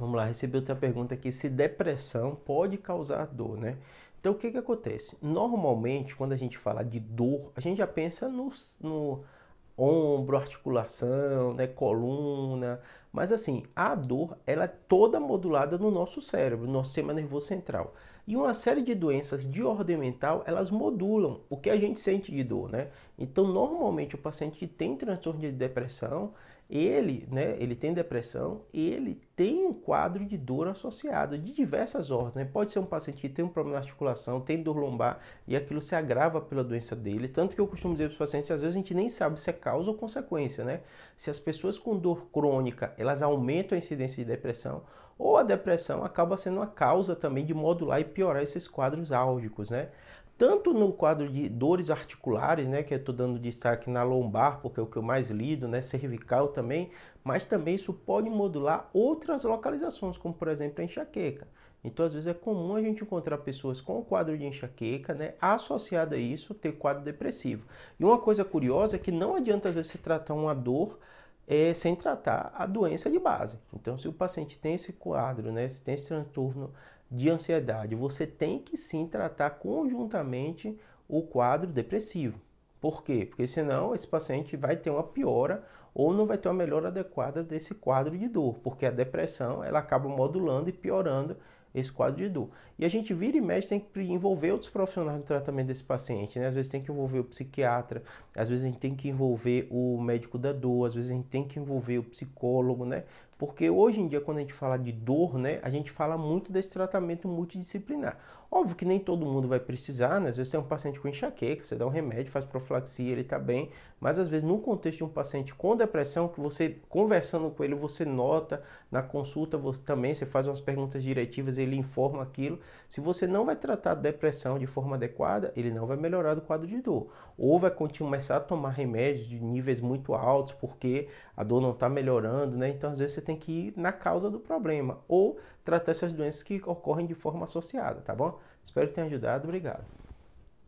Vamos lá, recebi outra pergunta aqui, se depressão pode causar dor, né? Então, o que, que acontece? Normalmente, quando a gente fala de dor, a gente já pensa no, no ombro, articulação, né, coluna, mas assim, a dor ela é toda modulada no nosso cérebro, no nosso sistema nervoso central. E uma série de doenças de ordem mental, elas modulam o que a gente sente de dor, né? Então, normalmente o paciente que tem transtorno de depressão, ele, né, ele tem depressão, ele tem um quadro de dor associado de diversas ordens. Né? Pode ser um paciente que tem um problema na articulação, tem dor lombar e aquilo se agrava pela doença dele. Tanto que eu costumo dizer para os pacientes, às vezes a gente nem sabe se é causa ou consequência, né? Se as pessoas com dor crônica, elas aumentam a incidência de depressão, ou a depressão acaba sendo uma causa também de modular e piorar esses quadros álgicos, né? tanto no quadro de dores articulares, né, que eu estou dando destaque na lombar, porque é o que eu mais lido, né, cervical também, mas também isso pode modular outras localizações, como por exemplo a enxaqueca. Então, às vezes é comum a gente encontrar pessoas com o quadro de enxaqueca, né, associado a isso ter quadro depressivo. E uma coisa curiosa é que não adianta às vezes se tratar uma dor é, sem tratar a doença de base. Então, se o paciente tem esse quadro, né, se tem esse transtorno de ansiedade, você tem que sim tratar conjuntamente o quadro depressivo. Por quê? Porque senão esse paciente vai ter uma piora ou não vai ter uma melhora adequada desse quadro de dor, porque a depressão ela acaba modulando e piorando esse quadro de dor. E a gente vira e mexe, tem que envolver outros profissionais no tratamento desse paciente, né? Às vezes tem que envolver o psiquiatra, às vezes a gente tem que envolver o médico da dor, às vezes a gente tem que envolver o psicólogo, né? Porque hoje em dia, quando a gente fala de dor, né, a gente fala muito desse tratamento multidisciplinar. Óbvio que nem todo mundo vai precisar, né? Às vezes tem um paciente com enxaqueca, você dá um remédio, faz profilaxia, ele está bem. Mas às vezes, no contexto de um paciente com depressão, que você conversando com ele, você nota, na consulta você, também, você faz umas perguntas diretivas, ele informa aquilo. Se você não vai tratar a depressão de forma adequada, ele não vai melhorar do quadro de dor. Ou vai começar a tomar remédios de níveis muito altos, porque a dor não está melhorando, né? Então, às vezes, você tem tem que ir na causa do problema ou tratar essas doenças que ocorrem de forma associada, tá bom? Espero que tenha ajudado. Obrigado.